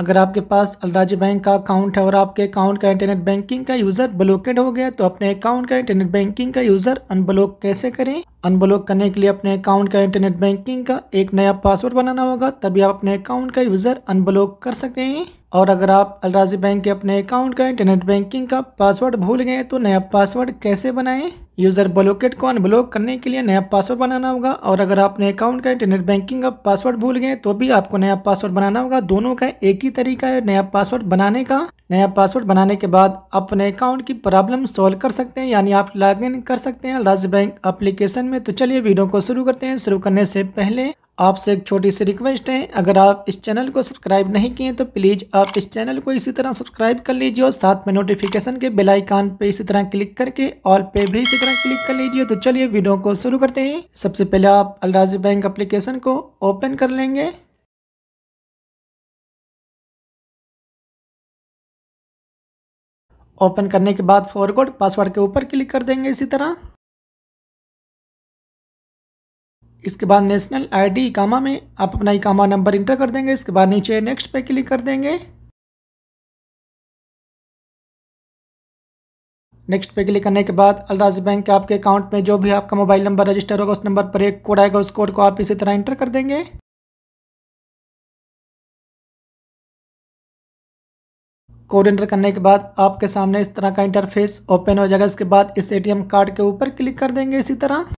अगर आपके पास अलराजी बैंक का अकाउंट है और आपके अकाउंट का इंटरनेट बैंकिंग का यूज़र ब्लॉकेड हो गया तो अपने अकाउंट का इंटरनेट बैंकिंग का यूज़र अनब्लॉक कैसे करें अनब्लॉक करने के लिए अपने अकाउंट का इंटरनेट बैंकिंग का एक नया पासवर्ड बनाना होगा तभी आप अपने अकाउंट का यूज़र अनब्लॉक कर सकते हैं और अगर आप अलराजी बैंक के अपने अकाउंट का इंटरनेट बैंकिंग का पासवर्ड भूल गए तो नया पासवर्ड कैसे बनाएं यूज़र ब्लॉकेट को अनब्लॉक करने के लिए नया पासवर्ड बनाना होगा और अगर आपने अकाउंट का इंटरनेट बैंकिंग का पासवर्ड भूल गए तो भी आपको नया पासवर्ड बनाना होगा दोनों का एक ही तरीका है नया पासवर्ड बनाने का नया पासवर्ड बनाने के बाद अपने अकाउंट की प्रॉब्लम सॉल्व कर सकते हैं यानी आप लॉग कर सकते हैं अलराजी बैंक अप्लीकेशन में तो चलिए वीडियो को शुरू करते हैं शुरू करने से पहले आपसे एक छोटी सी रिक्वेस्ट है अगर आप इस चैनल को सब्सक्राइब नहीं किए तो प्लीज़ आप इस चैनल को इसी तरह सब्सक्राइब कर लीजिए और साथ में नोटिफिकेशन के बेल आइकन पे इसी तरह क्लिक करके और पे भी इसी तरह क्लिक कर लीजिए तो चलिए वीडियो को शुरू करते हैं सबसे पहले आप अलराजी बैंक अप्लीकेशन को ओपन कर लेंगे ओपन करने के बाद फॉरवर्ड पासवर्ड के ऊपर क्लिक कर देंगे इसी तरह इसके बाद नेशनल आईडी इकामा में आप अपना इकामा नंबर इंटर कर देंगे इसके बाद नीचे नेक्स्ट पे क्लिक कर देंगे नेक्स्ट पे क्लिक करने के बाद अलराज बैंक के आपके अकाउंट में जो भी आपका मोबाइल नंबर रजिस्टर होगा उस नंबर पर एक कोड आएगा उस कोड को आप इसी तरह इंटर कर देंगे कोड इंटर करने के बाद आपके सामने इस तरह का इंटरफेस ओपन हो जाएगा इसके बाद इस एटीएम कार्ड के ऊपर क्लिक कर देंगे इसी तरह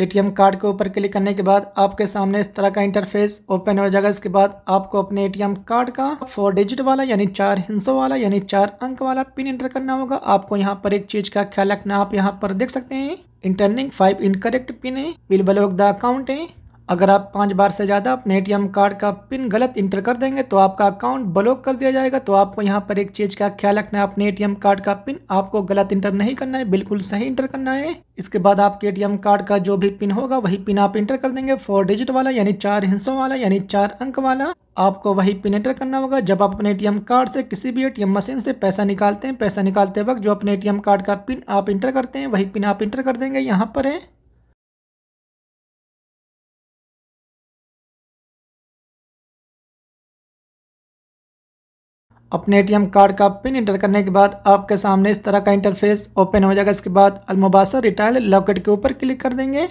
एटीएम कार्ड के ऊपर क्लिक करने के बाद आपके सामने इस तरह का इंटरफेस ओपन हो जाएगा इसके बाद आपको अपने एटीएम कार्ड का फोर डिजिट वाला यानी चार हिंसों वाला यानी चार अंक वाला पिन इंटर करना होगा आपको यहाँ पर एक चीज का ख्याल रखना आप यहाँ पर देख सकते हैं इंटरनिंग फाइव इनकरेक्ट पिन है विल ब्लॉक द अकाउंट है अगर आप पाँच बार से ज़्यादा अपने एटीएम कार्ड का पिन गलत इंटर कर देंगे तो आपका अकाउंट ब्लॉक कर दिया जाएगा तो आपको यहाँ पर एक चीज़ का ख्याल रखना है अपने एटीएम कार्ड का पिन आपको गलत इंटर नहीं करना है बिल्कुल सही इंटर करना है इसके बाद आपके एटीएम कार्ड का जो भी पिन होगा वही पिन आप इंटर कर देंगे फोर डिजिट वाला यानी चार हिस्सों वाला यानी चार अंक वाला आपको वही पिन एंटर करना होगा जब आप अपने एटीएम कार्ड से किसी भी एटीएम मशीन से पैसा निकालते हैं पैसा निकालते वक्त जो अपने एटीएम कार्ड का पिन आप इंटर करते हैं वही पिन आप इंटर कर देंगे यहाँ पर है अपने एटीएम कार्ड का पिन इंटर करने के बाद आपके सामने इस तरह का इंटरफेस ओपन हो जाएगा इसके बाद अलमुबासर रिटेल लॉकेट के ऊपर क्लिक कर देंगे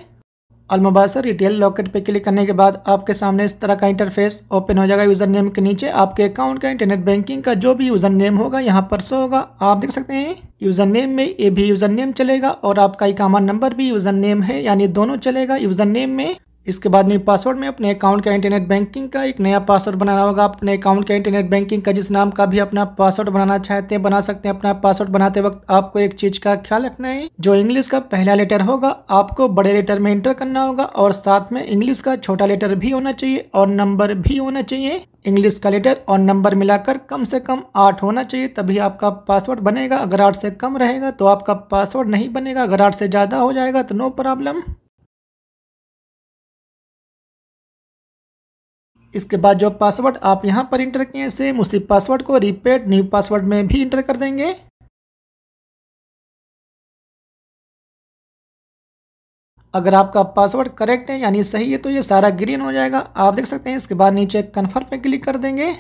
अलमुबासर रिटेल लॉकेट पर क्लिक करने के बाद आपके सामने इस तरह का इंटरफेस ओपन हो जाएगा यूज़र नेम के नीचे आपके अकाउंट का इंटरनेट बैंकिंग का जो भी यूज़र नेम होगा यहाँ पर सो होगा आप देख सकते हैं यूज़र नेम में ये भी यूज़र नेम चलेगा और आपका कामर नंबर भी यूज़र नेम है यानी दोनों चलेगा यूज़र नेम में इसके बाद न्यू पासवर्ड में अपने अकाउंट का इंटरनेट बैंकिंग का एक नया पासवर्ड बनाना होगा अपने अकाउंट का इंटरनेट बैंकिंग का जिस नाम का भी अपना पासवर्ड बनाना चाहते हैं बना सकते हैं अपना पासवर्ड बनाते वक्त आपको एक चीज का ख्याल रखना है जो इंग्लिश का पहला लेटर होगा आपको बड़े लेटर में इंटर करना होगा और साथ में इंग्लिश का छोटा लेटर भी होना चाहिए और नंबर भी होना चाहिए इंग्लिश का लेटर और नंबर मिलाकर कम से कम आठ होना चाहिए तभी आपका पासवर्ड बनेगा अगर आठ से कम रहेगा तो आपका पासवर्ड नहीं बनेगा अगर आठ से ज़्यादा हो जाएगा तो नो प्रॉब्लम इसके बाद जो पासवर्ड आप यहाँ पर इंटर किए सेम उसी पासवर्ड को रिपीट न्यू पासवर्ड में भी इंटर कर देंगे अगर आपका पासवर्ड करेक्ट है यानी सही है तो ये सारा ग्रीन हो जाएगा आप देख सकते हैं इसके बाद नीचे कन्फर्म पे क्लिक कर देंगे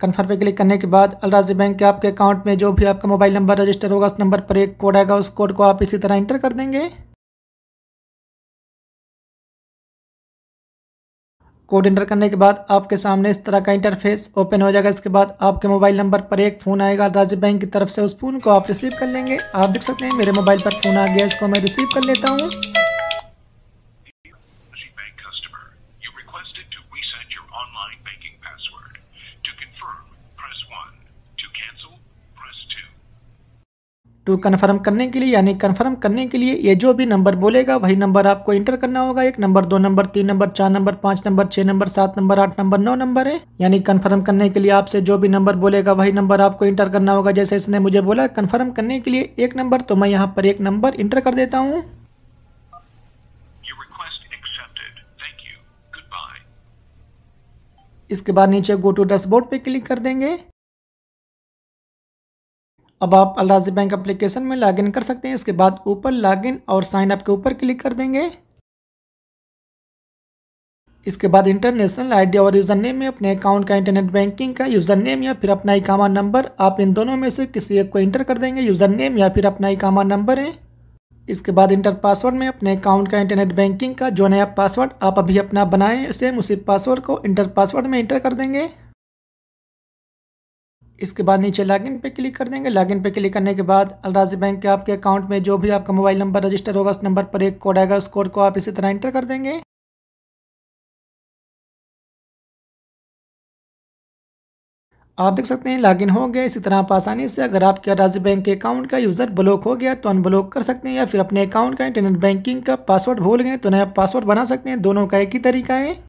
कन्फर्म पे क्लिक करने के बाद अलराजी बैंक के आपके अकाउंट में जो भी आपका मोबाइल नंबर रजिस्टर होगा उस नंबर पर एक कोड आएगा उस कोड को आप इसी तरह इंटर कर देंगे कोड इंटर करने के बाद आपके सामने इस तरह का इंटरफेस ओपन हो जाएगा इसके बाद आपके मोबाइल नंबर पर एक फ़ोन आएगा राज्य बैंक की तरफ से उस फ़ोन को आप रिसीव कर लेंगे आप देख सकते हैं मेरे मोबाइल पर फ़ोन आ गया इसको मैं रिसीव कर लेता हूँ टू कन्फर्म करने के लिए यानी कन्फर्म करने के लिए ये जो भी नंबर बोलेगा वही नंबर आपको इंटर करना होगा एक नंबर दो नंबर तीन नंबर चार नंबर पाँच नंबर छः नंबर सात नंबर आठ नंबर नौ नंबर है यानी कन्फर्म करने के लिए आपसे जो भी नंबर बोलेगा वही नंबर आपको इंटर करना होगा जैसे इसने मुझे बोला कन्फर्म करने के लिए एक नंबर तो मैं यहाँ पर एक नंबर इंटर कर देता हूँ इसके बाद नीचे गो टू डैशबोर्ड पे क्लिक कर देंगे अब आप अलाजी बैंक अप्लीकेशन में लॉगिन कर सकते हैं इसके बाद ऊपर लॉगिन और साइन अप के ऊपर क्लिक कर देंगे इसके बाद इंटरनेशनल आईडी और यूज़र नेम में अपने अकाउंट का इंटरनेट बैंकिंग का यूज़र नेम या फिर अपना कामा नंबर आप इन दोनों में से किसी एक को इंटर कर देंगे यूज़र नेम या फिर अपना कामा नंबर है इसके बाद इंटर पासवर्ड में अपने अकाउंट का इंटरनेट बैंकिंग का जो नया पासवर्ड आप अभी अपना बनाएं सेम उसी पासवर्ड को इंटर पासवर्ड में इंटर कर देंगे इसके बाद नीचे लॉगिन पे क्लिक कर देंगे लॉगिन पे क्लिक करने के बाद अलराजी बैंक के आपके अकाउंट में जो भी आपका मोबाइल नंबर रजिस्टर होगा उस नंबर पर एक कोड आएगा उस कोड को आप इसी तरह एंटर कर देंगे आप देख सकते हैं लॉगिन हो गया इसी तरह आप आसानी से अगर आपके अलराजी बैंक के अकाउंट का यूज़र ब्लॉक हो गया तो अनब्लॉक कर सकते हैं या फिर अपने अकाउंट का इंटरनेट बैंकिंग का पासवर्ड भूल गए तो नया पासवर्ड बना सकते हैं दोनों का एक ही तरीका है